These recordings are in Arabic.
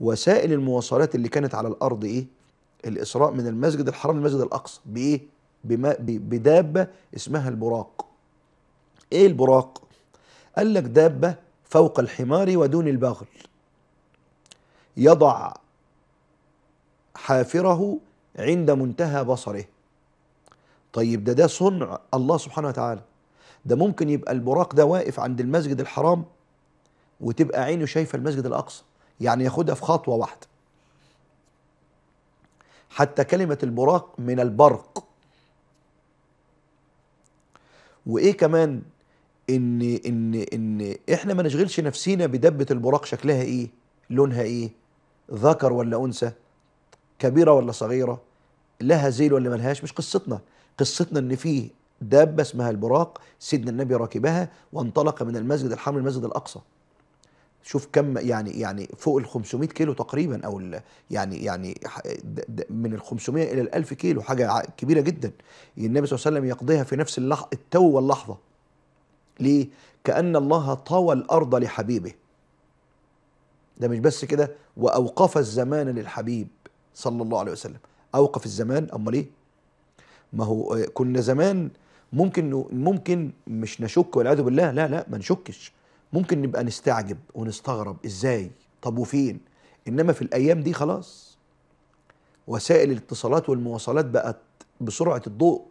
وسائل المواصلات اللي كانت على الارض ايه الاسراء من المسجد الحرام للمسجد الاقصى بايه بما بدابه اسمها البراق ايه البراق قال لك دابه فوق الحمار ودون البغل يضع حافره عند منتهى بصره طيب ده ده صنع الله سبحانه وتعالى ده ممكن يبقى البراق ده واقف عند المسجد الحرام وتبقى عينه شايفه المسجد الاقصى يعني ياخدها في خطوة واحدة حتى كلمة البراق من البرق وايه كمان ان ان ان احنا ما نشغلش نفسينا بدبة البراق شكلها ايه لونها ايه ذكر ولا انثى كبيرة ولا صغيرة لها زيل ولا ملهاش مش قصتنا قصتنا ان فيه دابة اسمها البراق سيدنا النبي راكبها وانطلق من المسجد الحرام للمسجد الاقصى شوف كم يعني يعني فوق ال 500 كيلو تقريبا او يعني يعني من ال 500 الى ال 1000 كيلو حاجه كبيره جدا النبي صلى الله عليه وسلم يقضيها في نفس اللحظه التو واللحظه ليه كان الله طوى الارض لحبيبه ده مش بس كده واوقف الزمان للحبيب صلى الله عليه وسلم اوقف الزمان امال ايه ما هو آه، كنا زمان ممكن ممكن مش نشك والعياذ بالله لا لا ما نشكش ممكن نبقى نستعجب ونستغرب ازاي طب وفين انما في الايام دي خلاص وسائل الاتصالات والمواصلات بقت بسرعه الضوء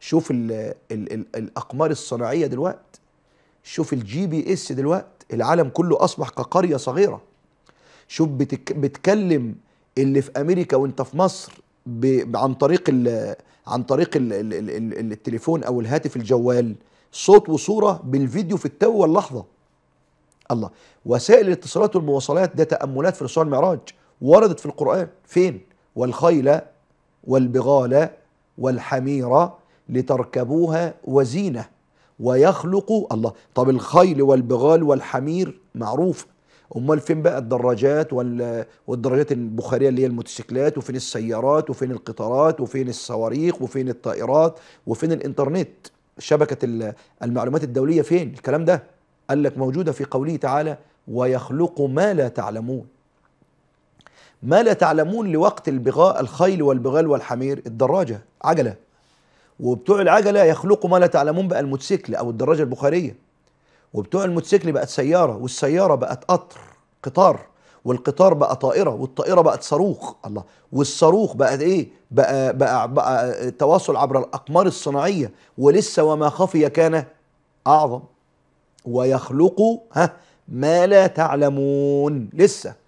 شوف الـ الـ الـ الاقمار الصناعيه دلوقتي شوف الجي بي اس دلوقتي العالم كله اصبح كقريه صغيره شوف بتك بتكلم اللي في امريكا وانت في مصر عن طريق عن طريق التليفون او الهاتف الجوال صوت وصورة بالفيديو في التو واللحظة الله وسائل الاتصالات والمواصلات ده تأملات في رسول المعراج وردت في القرآن فين والخيل والبغال والحمير لتركبوها وزينة ويخلق الله طب الخيل والبغال والحمير معروف امال فين بقى الدراجات والدراجات البخاريه اللي هي الموتوسيكلات وفين السيارات وفين القطارات وفين الصواريخ وفين الطائرات وفين الانترنت شبكة المعلومات الدولية فين الكلام ده قال لك موجودة في قوله تعالى ويخلق ما لا تعلمون ما لا تعلمون لوقت البغاء الخيل والبغال والحمير الدراجة عجلة وبتوع العجلة يخلقوا ما لا تعلمون بقى الموتوسيكل أو الدراجة البخارية وبتوع الموتوسيكل بقت سيارة والسيارة بقت قطر قطار والقطار بقى طائره والطائره بقت صاروخ الله والصاروخ بقى ايه بقى بقى, بقى تواصل عبر الاقمار الصناعيه ولسه وما خفي كان اعظم ويخلق ها ما لا تعلمون لسه